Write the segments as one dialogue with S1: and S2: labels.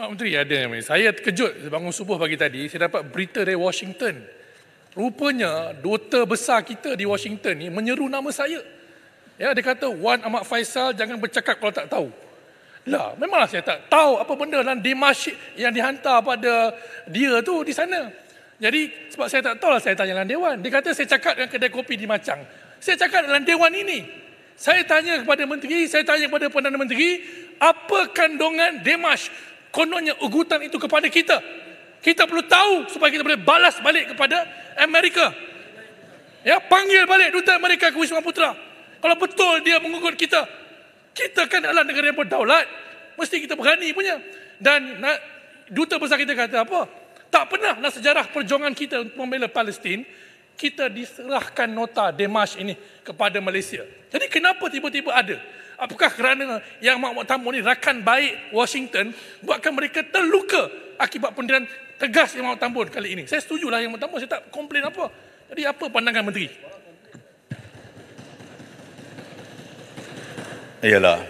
S1: Pak Menteri ada yang Saya terkejut bangun subuh pagi tadi, saya dapat berita dari Washington. Rupanya duta besar kita di Washington ni menyeru nama saya. Ya, dia kata Wan Ahmad Faisal jangan bercakap kalau tak tahu. Lah, memanglah saya tak tahu apa benda dan dimasyik yang dihantar pada dia tu di sana. Jadi sebab saya tak tahu lah saya tanya dalam dewan. Dia kata saya cakap dengan kedai kopi di Macang. Saya cakap dengan dewan ini. Saya tanya kepada menteri, saya tanya kepada Perdana Menteri, apa kandungan Demash kononnya ugutan itu kepada kita. Kita perlu tahu supaya kita boleh balas balik kepada Amerika. Ya, panggil balik duta Amerika ke Wisma Putra. Kalau betul dia mengugut kita, kita kan adalah negara yang berdaulat. Mesti kita berani punya. Dan duta besar kita kata apa? Tak pernah dalam sejarah perjuangan kita untuk membela Palestin kita diserahkan nota demarsh ini kepada Malaysia. Jadi kenapa tiba-tiba ada? Apakah kerana yang mahkamah tamu ini rakan baik Washington buatkan mereka terluka akibat pendirian tegas yang mahkamah tamu kali ini? Saya setuju lah yang mahkamah tamu, saya tak komplain apa. Jadi apa pandangan menteri?
S2: Iyalah.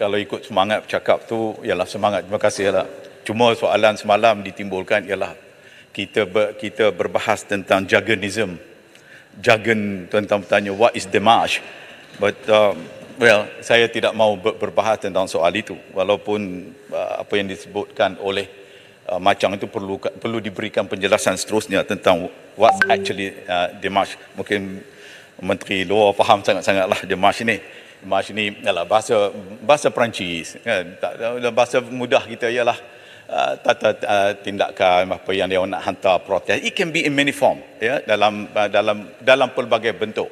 S2: Kalau ikut semangat bercakap tu, ialah semangat. Terima kasih lah. Cuma soalan semalam ditimbulkan ialah kita ber, kita berbahas tentang jargonism. Jargon tuan-tuan bertanya what is the march? But um, well, saya tidak mau berbahas tentang soal itu walaupun uh, apa yang disebutkan oleh uh, macam itu perlu perlu diberikan penjelasan seterusnya tentang what actually uh, Dimash mungkin menteri luar faham sangat-sangatlah Dimash ini. Dimash ini adalah bahasa bahasa Perancis kan bahasa mudah kita ialah uh, tata uh, tindakan apa yang dia nak hantar protes it can be in many form ya yeah? dalam uh, dalam dalam pelbagai bentuk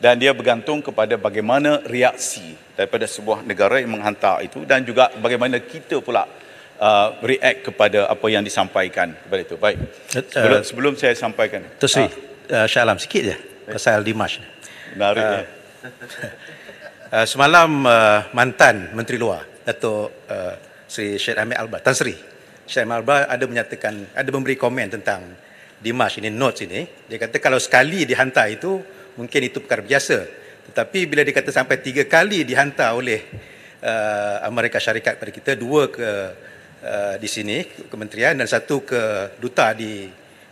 S2: dan dia bergantung kepada bagaimana reaksi daripada sebuah negara yang menghantar itu dan juga bagaimana kita pula uh, react kepada apa yang disampaikan kepada itu. Baik. Sebelum, uh, sebelum saya sampaikan.
S3: Tosri, ah. uh, Syalam sikit je pasal Dimash. Menarik. Uh, ya. uh, semalam uh, mantan Menteri Luar, Datuk uh, Sri Syed Ahmed Alba, Tan Sri. Syed Ahmed Alba ada menyatakan, ada memberi komen tentang Dimash ini, notes ini. Dia kata kalau sekali dihantar itu, mungkin itu perkara biasa tetapi bila dikata sampai tiga kali dihantar oleh uh, Amerika Syarikat kepada kita dua ke uh, di sini kementerian dan satu ke duta di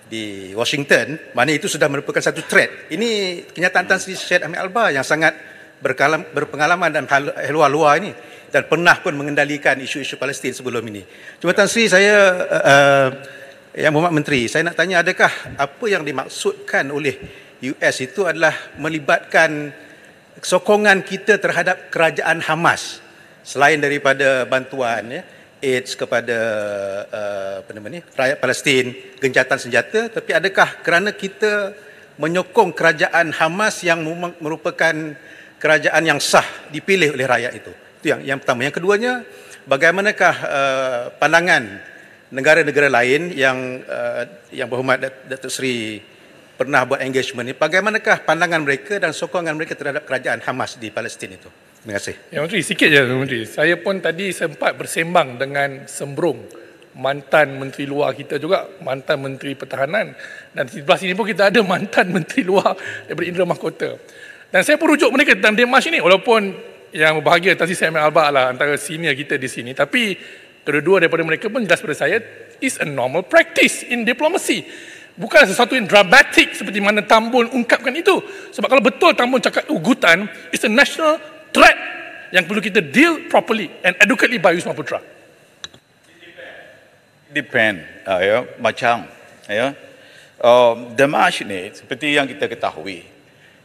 S3: di Washington mana itu sudah merupakan satu threat ini kenyataan Tan Sri Syed Ahmad Alba yang sangat berkalam, berpengalaman dan luar-luar ini dan pernah pun mengendalikan isu-isu Palestin sebelum ini. Cuma Tan Sri saya uh, uh yang Muhammad Menteri, saya nak tanya adakah apa yang dimaksudkan oleh US itu adalah melibatkan sokongan kita terhadap kerajaan Hamas selain daripada bantuan ya aids kepada uh, apa nama ni rakyat Palestin gencatan senjata tapi adakah kerana kita menyokong kerajaan Hamas yang merupakan kerajaan yang sah dipilih oleh rakyat itu itu yang yang pertama yang keduanya bagaimanakah uh, pandangan negara-negara lain yang uh, yang berhormat datuk Sri pernah buat engagement ini. bagaimanakah pandangan mereka dan sokongan mereka terhadap kerajaan Hamas di Palestin
S1: itu terima kasih ya menteri sikit je menteri saya pun tadi sempat bersembang dengan sembrung mantan menteri luar kita juga mantan menteri pertahanan dan di sebelah sini pun kita ada mantan menteri luar daripada Indra Mahkota dan saya pun rujuk mereka tentang Demas ini walaupun yang berbahagia tadi saya ambil albak lah antara senior kita di sini tapi kedua-dua daripada mereka pun jelas pada saya is a normal practice in diplomacy Bukan sesuatu yang dramatik seperti mana Tambun ungkapkan itu. Sebab kalau betul Tambun cakap ugutan, it's a national threat yang perlu kita deal properly and adequately by Yusman Putra.
S2: Depend. Uh, ah, yeah. Macam. Yeah. Um, Demarsh ni, seperti yang kita ketahui,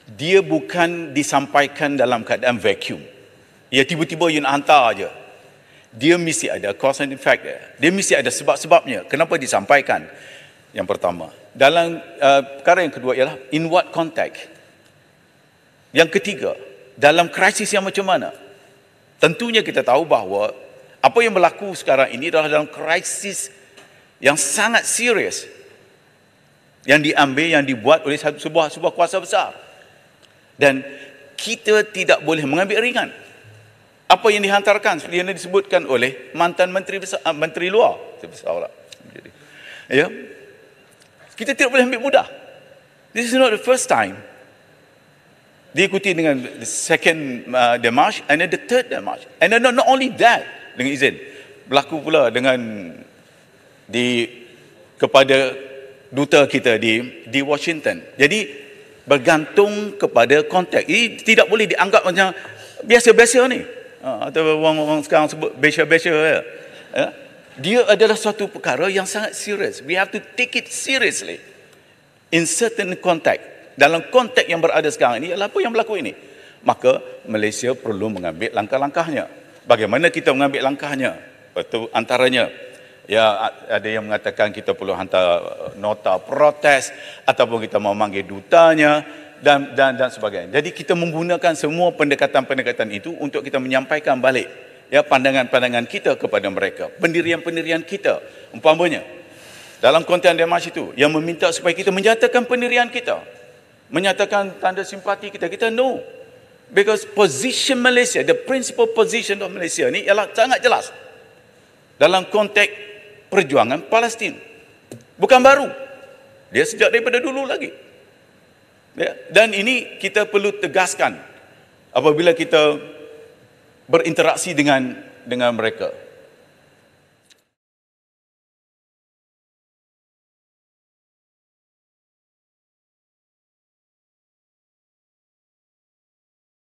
S2: dia bukan disampaikan dalam keadaan vacuum. Ya tiba-tiba you nak hantar aja. Dia mesti ada cause and effect Dia mesti ada sebab-sebabnya. Kenapa disampaikan? Yang pertama, dalam uh, perkara yang kedua ialah in what context? Yang ketiga, dalam krisis yang macam mana? Tentunya kita tahu bahawa apa yang berlaku sekarang ini adalah dalam krisis yang sangat serius yang diambil yang dibuat oleh sebuah sebuah kuasa besar. Dan kita tidak boleh mengambil ringan apa yang dihantarkan seperti yang disebutkan oleh mantan menteri besar, uh, menteri luar. ya kita tidak boleh ambil mudah. This is not the first time. Diikuti dengan the second uh, demarch and then the third demarch. And then not, not only that, dengan izin, berlaku pula dengan di kepada duta kita di di Washington. Jadi bergantung kepada konteks. Ini tidak boleh dianggap macam biasa-biasa ni. Uh, atau orang-orang sekarang sebut biasa-biasa. Ya. Yeah dia adalah suatu perkara yang sangat serius. We have to take it seriously in certain context. Dalam konteks yang berada sekarang ini ialah apa yang berlaku ini. Maka Malaysia perlu mengambil langkah-langkahnya. Bagaimana kita mengambil langkahnya? Itu antaranya ya ada yang mengatakan kita perlu hantar eh, nota protes ataupun kita mau memanggil dutanya dan dan dan sebagainya. Jadi kita menggunakan semua pendekatan-pendekatan itu untuk kita menyampaikan balik ya pandangan-pandangan kita kepada mereka, pendirian-pendirian kita. Umpamanya, dalam konten masih itu, yang meminta supaya kita menyatakan pendirian kita, menyatakan tanda simpati kita, kita no. Because position Malaysia, the principal position of Malaysia ini ialah sangat jelas dalam konteks perjuangan Palestin. Bukan baru. Dia sejak daripada dulu lagi. Ya, dan ini kita perlu tegaskan apabila kita berinteraksi dengan dengan mereka.